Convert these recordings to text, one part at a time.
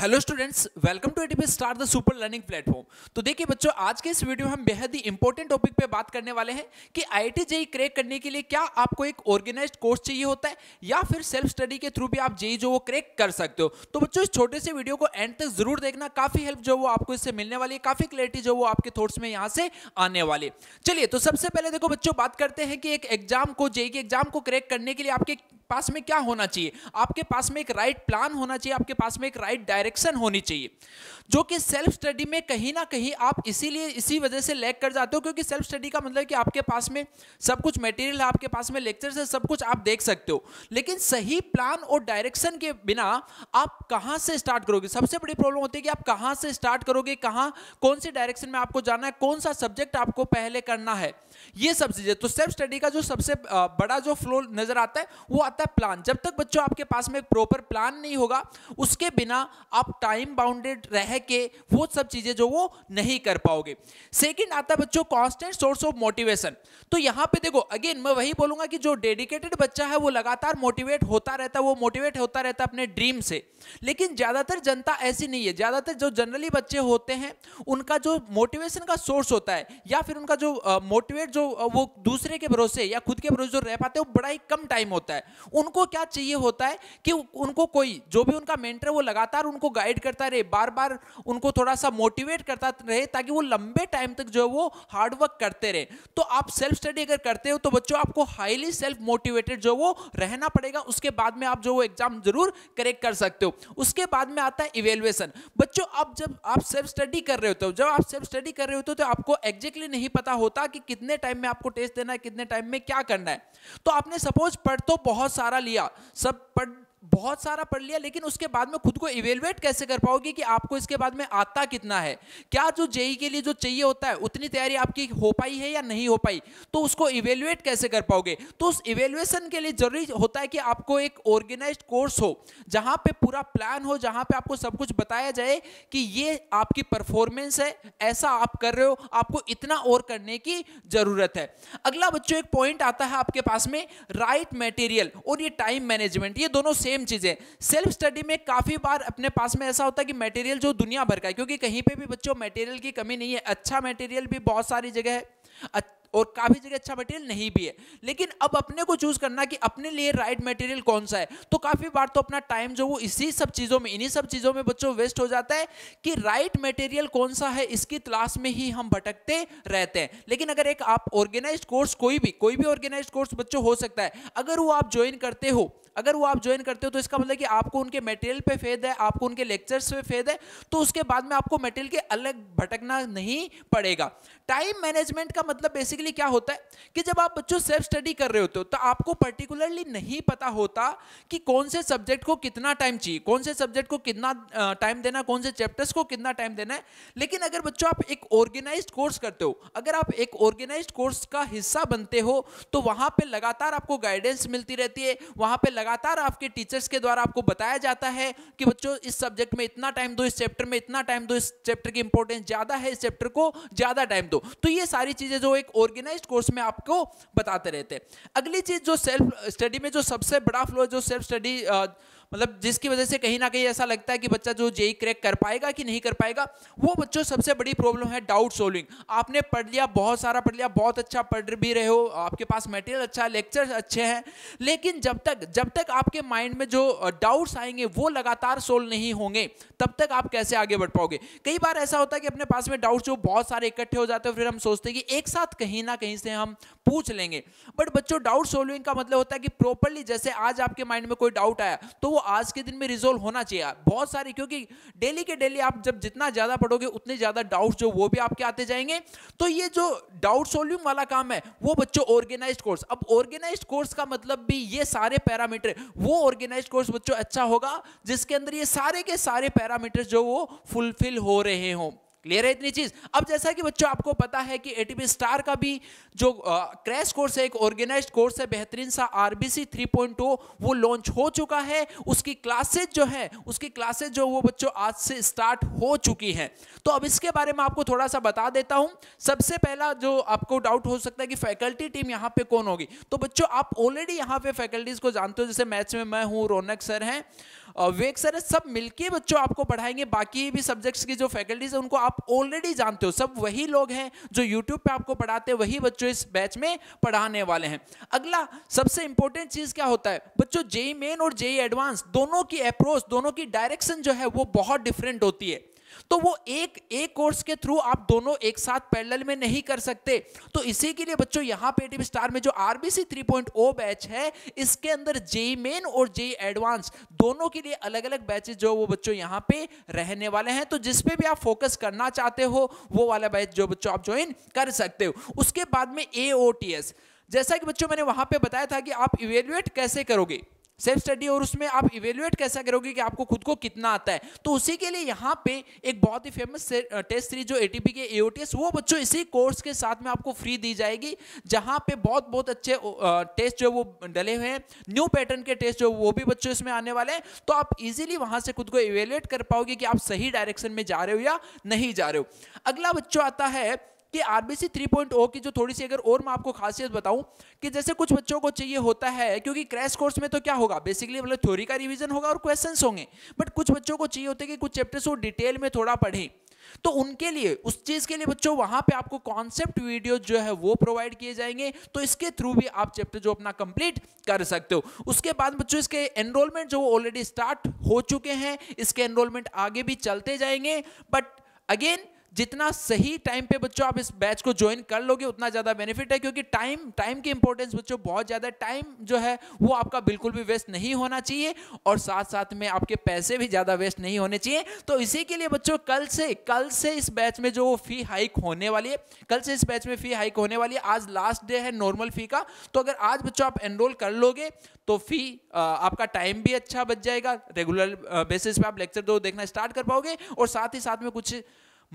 hello students welcome to ATP star the super learning platform तो देखिए बच्चों आज के इस वीडियो में हम बेहद ही इंपॉर्टेंट टॉपिक पे बात करने वाले हैं कि आईआईटी जेई क्रैक करने के लिए क्या आपको एक ऑर्गेनाइज्ड कोर्स चाहिए होता है या फिर सेल्फ स्टडी के थ्रू भी आप जेई e जो वो क्रैक कर सकते हो तो बच्चों इस छोटे से वीडियो को एंड तक जरूर देखना काफी हेल्प जो वो आपको इससे मिलने वाली है काफी क्लैरिटी जो वो आपके थॉट्स में यहाँ से आने वाले चलिए तो सबसे पहले देखो बच्चों बात करते हैं कि एक एग्जाम को जेई e के एग्जाम को क्रैक करने के लिए आपके पास में क्या होना चाहिए आपके पास में एक राइट प्लान होना चाहिए आपके पास में एक राइट डायरेक्शन होनी चाहिए जो कि सेल्फ स्टडी में कहीं ना कहीं आप इसीलिए इसी वजह से लैग कर जाते हो क्योंकि सेल्फ स्टडी का मतलब कि आपके पास में सब कुछ मटेरियल है आपके पास में लेक्चर है सब कुछ आप देख सकते हो लेकिन सही प्लान और डायरेक्शन के बिना आप कहाँ से स्टार्ट करोगे सबसे बड़ी प्रॉब्लम होती है कि आप कहाँ से स्टार्ट करोगे कहाँ कौन से डायरेक्शन में आपको जाना है कौन सा सब्जेक्ट आपको पहले करना है ये सब चीज़ें तो सेल्फ स्टडी का जो सबसे बड़ा जो फ्लो नज़र आता है वो आता आता है प्लान जब तक बच्चों आपके पास में एक प्रॉपर प्लान नहीं होगा उसके बिना आप टाइम बाउंडेड रह के वो सब चीज़ें जो वो नहीं कर पाओगे सेकंड आता है बच्चों कांस्टेंट सोर्स ऑफ मोटिवेशन तो यहां पे देखो अगेन मैं वही बोलूंगा कि जो डेडिकेटेड बच्चा है वो लगातार मोटिवेट होता रहता है वो मोटिवेट होता रहता है अपने ड्रीम से लेकिन ज़्यादातर जनता ऐसी नहीं है ज़्यादातर जो जनरली बच्चे होते हैं उनका जो मोटिवेशन का सोर्स होता है या फिर उनका जो मोटिवेट जो वो दूसरे के भरोसे या खुद के भरोसे जो रह पाते हैं वो बड़ा ही कम टाइम होता है उनको क्या चाहिए होता है कि उनको कोई जो भी उनका मेंटर वो लगातार उनको गाइड करता रहे बार बार उनको थोड़ा सा मोटिवेट करता रहे ताकि वो लंबे टाइम तक जो है वो हार्डवर्क करते रहे तो आप सेल्फ स्टडी अगर करते हो तो बच्चों आपको हाईली सेल्फ मोटिवेटेड जो वो रहना पड़ेगा उसके बाद में आप जो वो एग्जाम जरूर करेक्ट कर सकते हो उसके बाद में आता है इवेल्युएसन बच्चों आप जब आप सेल्फ स्टडी कर रहे होते हो जब आप सेल्फ स्टडी कर रहे होते हो तो आपको एग्जैक्टली नहीं पता होता कि कितने टाइम में आपको टेस्ट देना है कितने टाइम में क्या करना है तो आपने सपोज पढ़ तो बहुत सारा लिया सब पढ़ बहुत सारा पढ़ लिया लेकिन उसके बाद में खुद को इवेलुएट कैसे कर पाओगे कि आपको इसके बाद में आता कितना है क्या जो जेई के लिए जो चाहिए होता है उतनी तैयारी आपकी हो पाई है या नहीं हो पाई तो उसको इवेलुएट कैसे कर पाओगे तो उस इवेलुएशन के लिए जरूरी होता है कि आपको एक ऑर्गेनाइज कोर्स हो जहां पर पूरा प्लान हो जहां पर आपको सब कुछ बताया जाए कि ये आपकी परफॉर्मेंस है ऐसा आप कर रहे हो आपको इतना और करने की ज़रूरत है अगला बच्चों एक पॉइंट आता है आपके पास में राइट मेटेरियल और ये टाइम मैनेजमेंट ये दोनों सेम चीज़ें सेल्फ स्टडी में काफ़ी बार अपने पास में ऐसा होता है कि मटेरियल जो दुनिया भर का है क्योंकि कहीं पे भी बच्चों मटेरियल की कमी नहीं है अच्छा मटेरियल भी बहुत सारी जगह है और काफ़ी जगह अच्छा मटेरियल नहीं भी है लेकिन अब अपने को चूज़ करना कि अपने लिए राइट मटेरियल कौन सा है तो काफ़ी बार तो अपना टाइम जो वो इसी सब चीज़ों में इन्हीं सब चीज़ों में बच्चों वेस्ट हो जाता है कि राइट मटेरियल कौन सा है इसकी तलाश में ही हम भटकते रहते हैं लेकिन अगर एक आप ऑर्गेनाइज कोर्स कोई भी कोई भी ऑर्गेनाइज कोर्स बच्चों हो सकता है अगर वो आप ज्वाइन करते हो अगर वो आप ज्वाइन करते हो तो इसका मतलब कि आपको उनके मटेरियल पे फेद है आपको उनके लेक्चर्स पे फेद है तो उसके बाद में आपको मटेरियल के अलग भटकना नहीं पड़ेगा टाइम मैनेजमेंट का मतलब बेसिकली क्या होता है कि जब आप बच्चों सेल्फ स्टडी कर रहे होते हो तो आपको पर्टिकुलरली नहीं पता होता कि कौन से सब्जेक्ट को कितना टाइम चाहिए कौन से सब्जेक्ट को कितना टाइम देना कौन से चैप्टर्स को कितना टाइम देना है लेकिन अगर बच्चों आप एक ऑर्गेनाइज कोर्स करते हो अगर आप एक ऑर्गेनाइज कोर्स का हिस्सा बनते हो तो वहां पर लगातार आपको गाइडेंस मिलती रहती है वहां पर लगातार लगातार आपके टीचर्स के द्वारा आपको बताया जाता है कि बच्चों इस सब्जेक्ट में इतना टाइम दो इस चैप्टर में इतना टाइम दो इस चैप्टर की इंपॉर्टेंस ज़्यादा है इस चैप्टर को ज़्यादा टाइम दो तो ये सारी चीज़ें जो एक ऑर्गेनाइज कोर्स में आपको बताते रहते हैं अगली चीज़ जो सेल्फ स्टडी में जो सबसे बड़ा फ्लो जो सेल्फ स्टडी मतलब जिसकी वजह से कहीं ना कहीं ऐसा लगता है कि बच्चा जो जेई क्रैक कर पाएगा कि नहीं कर पाएगा वो बच्चों सबसे बड़ी प्रॉब्लम है डाउट सोल्विंग आपने पढ़ लिया बहुत सारा पढ़ लिया बहुत अच्छा पढ़ भी रहे हो आपके पास मटेरियल अच्छा लेक्चर अच्छे हैं लेकिन जब तक जब तक आपके माइंड में जो डाउट्स आएंगे वो लगातार सोल्व नहीं होंगे तब तक आप कैसे आगे बढ़ पाओगे कई बार ऐसा होता है कि अपने पास में डाउट्स जो बहुत सारे इकट्ठे हो जाते हैं फिर हम सोचते हैं कि एक साथ कहीं ना कहीं से हम पूछ लेंगे बट बच्चों डाउट सोल्विंग का मतलब होता है कि प्रॉपरली जैसे आज आपके माइंड में कोई डाउट आया तो वो आज के दिन में रिजोल्व होना चाहिए बहुत सारे क्योंकि डेली के डेली आप जब जितना ज़्यादा पढ़ोगे उतने ज़्यादा डाउट जो वो भी आपके आते जाएंगे तो ये जो डाउट सॉल्विंग वाला काम है वो बच्चों ऑर्गेनाइज कोर्स अब ऑर्गेनाइज कोर्स का मतलब भी ये सारे पैरामीटर वो ऑर्गेनाइज कोर्स बच्चों अच्छा होगा जिसके अंदर ये सारे के सारे पैरामीटर जो वो फुलफिल हो रहे हों क्लियर है इतनी चीज अब जैसा कि बच्चों आपको पता है कि एटीपी स्टार का भी जो क्रैश कोर्स है एक ऑर्गेनाइज कोर्स है बेहतरीन सा आरबीसी 3.0 वो लॉन्च हो चुका है उसकी क्लासेज जो है उसकी क्लासेज जो वो बच्चों आज से स्टार्ट हो चुकी है तो अब इसके बारे में आपको थोड़ा सा बता देता हूं सबसे पहला जो आपको डाउट हो सकता है कि फैकल्टी टीम यहाँ पे कौन होगी तो बच्चों आप ऑलरेडी यहाँ पे फैकल्टीज को जानते हो जैसे मैथ्स में मैं हूँ रौनक सर हैं वेग सर है सब मिलके बच्चों आपको पढ़ाएंगे बाकी भी सब्जेक्ट्स की जो फैकल्टीज है उनको आप ऑलरेडी जानते हो सब वही लोग हैं जो यूट्यूब पे आपको पढ़ाते हैं वही बच्चों इस बैच में पढ़ाने वाले हैं अगला सबसे इंपॉर्टेंट चीज़ क्या होता है बच्चों जेई मेन और जेई एडवांस दोनों की अप्रोच दोनों की डायरेक्शन जो है वो बहुत डिफरेंट होती है तो वो एक एक कोर्स के थ्रू आप दोनों एक साथ पैरेलल में नहीं कर सकते तो इसी के लिए बच्चों यहां पे टीम स्टार में जो आरबीसी 3.0 बैच है इसके अंदर जेई मेन और जेई एडवांस दोनों के लिए अलग अलग बैचेस जो वो बच्चों यहां पे रहने वाले हैं तो जिस पे भी आप फोकस करना चाहते हो वो वाला बैच जो बच्चों आप ज्वाइन कर सकते हो उसके बाद में ए जैसा कि बच्चों मैंने वहां पर बताया था कि आप इवेल्युएट कैसे करोगे सेल्फ स्टडी और उसमें आप इवेल्युएट कैसा करोगे कि आपको खुद को कितना आता है तो उसी के लिए यहाँ पे एक बहुत ही फेमस टेस्ट सीरीज जो ए के एओटीएस वो बच्चों इसी कोर्स के साथ में आपको फ्री दी जाएगी जहाँ पे बहुत बहुत अच्छे टेस्ट जो वो डले हुए हैं न्यू पैटर्न के टेस्ट जो वो भी बच्चों इसमें आने वाले हैं तो आप इजिली वहाँ से खुद को इवेल्युएट कर पाओगे कि आप सही डायरेक्शन में जा रहे हो या नहीं जा रहे हो अगला बच्चों आता है कि आरबीसी 3.0 की जो थोड़ी सी अगर और मैं आपको खासियत बताऊं कि जैसे कुछ बच्चों को चाहिए होता है क्योंकि क्रैश कोर्स में तो क्या होगा बेसिकली मतलब थ्योरी का रिविजन होगा और क्वेश्चन होंगे बट कुछ बच्चों को चाहिए होता है कि कुछ चैप्टर्स वो डिटेल में थोड़ा पढ़ें तो उनके लिए उस चीज़ के लिए बच्चों वहां पे आपको कॉन्सेप्ट वीडियो जो है वो प्रोवाइड किए जाएंगे तो इसके थ्रू भी आप चैप्टर जो अपना कंप्लीट कर सकते हो उसके बाद बच्चों इसके एनरोलमेंट जो ऑलरेडी स्टार्ट हो चुके हैं इसके एनरोलमेंट आगे भी चलते जाएंगे बट अगेन जितना सही टाइम पे बच्चों आप इस बैच को ज्वाइन कर लोगे उतना ज़्यादा बेनिफिट है क्योंकि टाइम टाइम की इंपॉर्टेंस बच्चों बहुत ज़्यादा टाइम जो है वो आपका बिल्कुल भी वेस्ट नहीं होना चाहिए और साथ साथ में आपके पैसे भी ज़्यादा वेस्ट नहीं होने चाहिए तो इसी के लिए बच्चों कल से कल से इस बैच में जो फी हाइक होने वाली है कल से इस बैच में फी हाइक होने वाली है आज लास्ट डे है नॉर्मल फी का तो अगर आज बच्चों आप एनरोल कर लोगे तो फी आपका टाइम भी अच्छा बच जाएगा रेगुलर बेसिस पे आप लेक्चर दो देखना स्टार्ट कर पाओगे और साथ ही साथ में कुछ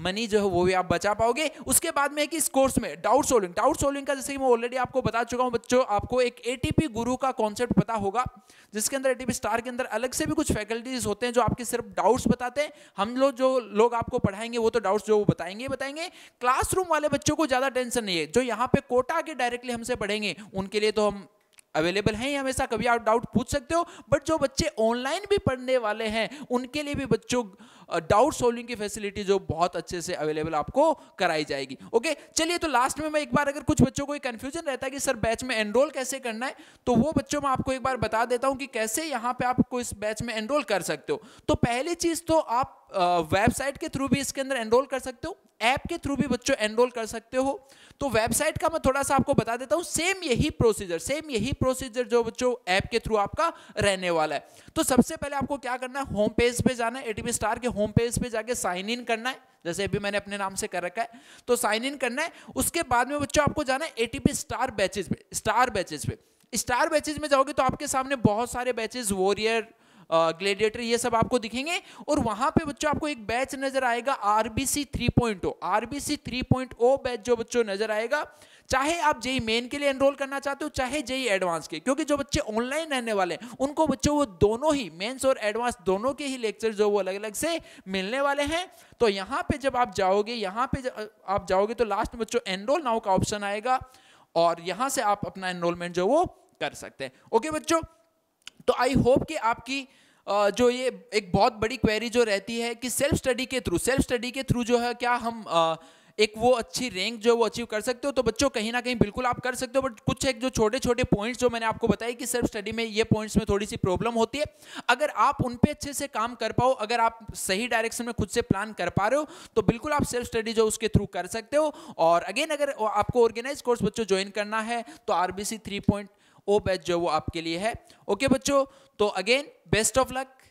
मनी जो है वो भी आप बचा पाओगे उसके बाद में कि इस कोर्स में डाउट सोल्विंग डाउट सोल्विंग का जैसे कि मैं ऑलरेडी आपको बता चुका हूँ बच्चों आपको एक एटीपी गुरु का कॉन्सेप्ट पता होगा जिसके अंदर एटीपी स्टार के अंदर अलग से भी कुछ फैकल्टीज होते हैं जो आपके सिर्फ डाउट्स बताते हैं हम लोग जो लोग आपको पढ़ाएंगे वो तो डाउट्स जो वो बताएंगे बताएंगे क्लासरूम वाले बच्चों को ज़्यादा टेंशन नहीं है जो यहाँ पे कोटा के डायरेक्टली हमसे पढ़ेंगे उनके लिए तो हम अवेलेबल हैं हमेशा कभी आप डाउट पूछ सकते हो बट जो बच्चे ऑनलाइन भी पढ़ने वाले हैं उनके लिए भी बच्चों डाउट सॉल्विंग की फैसिलिटी जो बहुत अच्छे से अवेलेबल आपको कराई जाएगी ओके चलिए तो लास्ट में मैं एक बार अगर कुछ बच्चों को कंफ्यूजन रहता है कि सर बैच में एनरोल कैसे करना है तो वो बच्चों में आपको एक बार बता देता हूं कि कैसे यहां पर आपको इस बैच में एनरोल कर सकते हो तो पहली चीज तो आप वेबसाइट के थ्रू भी इसके अंदर एनरोल कर सकते हो ऐप के थ्रू भी बच्चों एनरोल कर सकते हो तो वेबसाइट का मैं थोड़ा सा आपको बता देता हूं सेम यही प्रोसीजर सेम यही प्रोसीजर जो बच्चों ऐप के थ्रू आपका रहने वाला है तो सबसे पहले आपको क्या करना है होम पेज पे जाना है एटीपी स्टार के होम पेज पे जाके साइन इन करना है जैसे अभी मैंने अपने नाम से कर रखा है तो साइन इन करना है उसके बाद में बच्चों आपको जाना है एटीपी स्टार बैचेज पे स्टार बैचेज पे स्टार बैचेज में जाओगे तो आपके सामने बहुत सारे बैचेज वॉरियर ग्लेडिएटर ये सब आपको दिखेंगे और वहां पे बच्चों आपको एक बैच नजर आएगा आरबीसी 3.0 आरबीसी 3.0 बैच जो बच्चों नजर आएगा चाहे आप जेई मेन e के लिए एनरोल करना चाहते हो चाहे जेई एडवांस e के क्योंकि जो बच्चे ऑनलाइन रहने वाले हैं उनको बच्चों वो दोनों ही मेंस और एडवांस दोनों के ही लेक्चर जो वो अलग अलग से मिलने वाले हैं तो यहाँ पे जब आप जाओगे यहाँ पे आप जाओगे तो लास्ट में बच्चों एनरोल नाउ का ऑप्शन आएगा और यहाँ से आप अपना एनरोलमेंट जो वो कर सकते हैं ओके बच्चों तो आई होप कि आपकी जो ये एक बहुत बड़ी क्वेरी जो रहती है कि सेल्फ स्टडी के थ्रू सेल्फ स्टडी के थ्रू जो है क्या हम एक वो अच्छी रैंक जो है वो अचीव कर सकते हो तो बच्चों कहीं ना कहीं बिल्कुल आप कर सकते हो बट कुछ एक जो छोटे छोटे पॉइंट्स जो मैंने आपको बताया कि सेल्फ स्टडी में ये पॉइंट्स में थोड़ी सी प्रॉब्लम होती है अगर आप उन पे अच्छे से काम कर पाओ अगर आप सही डायरेक्शन में खुद से प्लान कर पा रहे हो तो बिल्कुल आप सेल्फ स्टडी जो उसके थ्रू कर सकते हो और अगेन अगर आपको ऑर्गेनाइज कोर्स बच्चों ज्वाइन करना है तो R B C three point O batch जो है वो आपके लिए है ओके बच्चों तो अगेन बेस्ट ऑफ लक